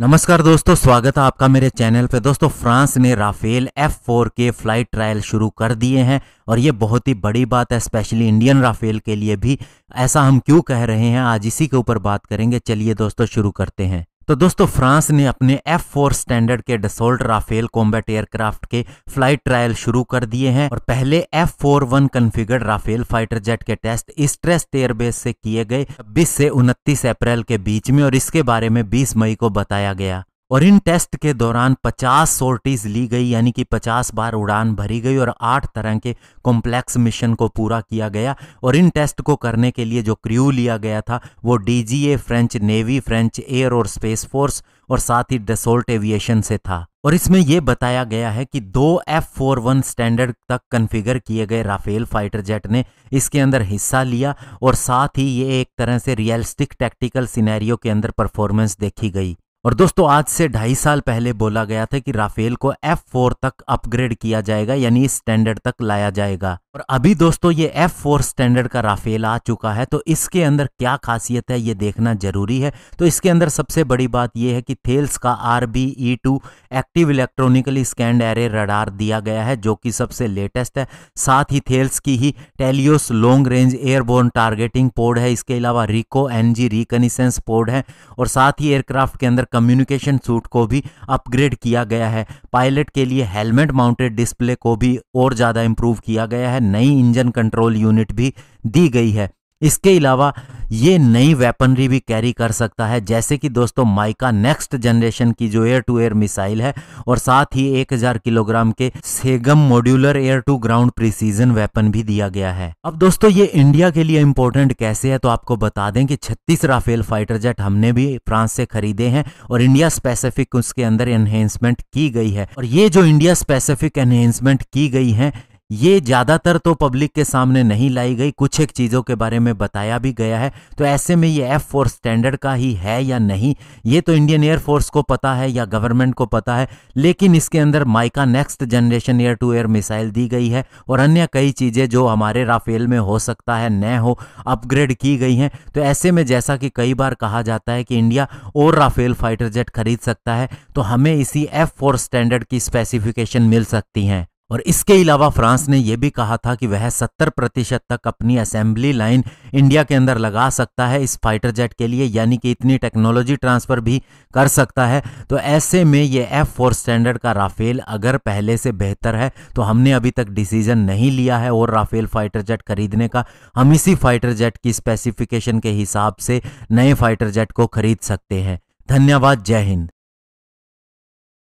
नमस्कार दोस्तों स्वागत है आपका मेरे चैनल पे दोस्तों फ्रांस ने राफेल एफ फोर के फ्लाइट ट्रायल शुरू कर दिए हैं और ये बहुत ही बड़ी बात है स्पेशली इंडियन राफेल के लिए भी ऐसा हम क्यों कह रहे हैं आज इसी के ऊपर बात करेंगे चलिए दोस्तों शुरू करते हैं तो दोस्तों फ्रांस ने अपने एफ फोर स्टैंडर्ड के डसोल्ट राफेल कॉम्बैट एयरक्राफ्ट के फ्लाइट ट्रायल शुरू कर दिए हैं और पहले F four one configured Rafale fighter jet के टेस्ट इस ट्रेस्ट एयरबेस से किए गए 20 से 29 अप्रैल के बीच में और इसके बारे में 20 मई को बताया गया और इन टेस्ट के दौरान 50 सोर्टीज ली गई यानी कि 50 बार उड़ान भरी गई और आठ तरह के कॉम्प्लेक्स मिशन को पूरा किया गया और इन टेस्ट को करने के लिए जो क्रू लिया गया था वो DGA French navy French air और स्पेस फोर्स और साथ ही डेसोल्ट एविएशन से था और इसमें यह बताया गया है कि दो एफ फोर वन स्टैंडर्ड तक कन्फिगर किए गए राफेल फाइटर जेट ने इसके अंदर हिस्सा लिया और साथ ही ये एक तरह से रियलिस्टिक टैक्टिकल सिनेरियो के अंदर परफॉर्मेंस देखी गई और दोस्तों आज से ढाई साल पहले बोला गया था कि राफेल को एफ फोर तक अपग्रेड किया जाएगा यानी स्टैंडर्ड तक लाया जाएगा और अभी दोस्तों ये एफ फोर स्टैंडर्ड का राफेल आ चुका है तो इसके अंदर क्या खासियत है ये देखना जरूरी है तो इसके अंदर सबसे बड़ी बात यह है कि थेल्स का R B E two active electronically scanned array radar दिया गया है जो कि सबसे लेटेस्ट है साथ ही थेल्स की ही Talios long range airborne targeting pod है इसके अलावा रिको एन जी रिकनिसेंस पोर्ड है और साथ ही एयरक्राफ्ट के अंदर कम्युनिकेशन सूट को भी अपग्रेड किया गया है पायलट के लिए हेलमेट माउंटेड डिस्प्ले को भी और ज़्यादा इम्प्रूव किया गया है नई इंजन कंट्रोल यूनिट भी दी गई है इसके अलावा ये नई वेपनरी भी कैरी कर सकता है जैसे कि दोस्तों माइका नेक्स्ट जनरेशन की जो एयर टू एयर मिसाइल है और साथ ही 1000 किलोग्राम के सेगम modular air to ground precision weapon भी दिया गया है अब दोस्तों ये इंडिया के लिए इंपॉर्टेंट कैसे है तो आपको बता दें कि 36 राफेल फाइटर जेट हमने भी फ्रांस से खरीदे हैं और इंडिया स्पेसिफिक उसके अंदर एनहेंसमेंट की गई है और ये जो इंडिया स्पेसिफिक एनहेंसमेंट की गई है ये ज़्यादातर तो पब्लिक के सामने नहीं लाई गई कुछ एक चीज़ों के बारे में बताया भी गया है तो ऐसे में ये एफ फोर स्टैंडर्ड का ही है या नहीं ये तो इंडियन एयरफोर्स को पता है या गवर्नमेंट को पता है लेकिन इसके अंदर MICA next generation air to air missile दी गई है और अन्य कई चीज़ें जो हमारे राफेल में हो सकता है न हो अपग्रेड की गई हैं तो ऐसे में जैसा कि कई बार कहा जाता है कि इंडिया और राफेल फाइटर जेट खरीद सकता है तो हमें इसी एफ फोर स्टैंडर्ड की स्पेसिफिकेशन मिल सकती हैं और इसके अलावा फ्रांस ने यह भी कहा था कि वह 70 प्रतिशत तक अपनी असेंबली लाइन इंडिया के अंदर लगा सकता है इस फाइटर जेट के लिए यानी कि इतनी टेक्नोलॉजी ट्रांसफ़र भी कर सकता है तो ऐसे में ये एफ फोर स्टैंडर्ड का राफेल अगर पहले से बेहतर है तो हमने अभी तक डिसीजन नहीं लिया है और राफेल फाइटर जेट खरीदने का हम इसी फाइटर जेट की स्पेसिफिकेशन के हिसाब से नए फाइटर जेट को खरीद सकते हैं धन्यवाद जय हिंद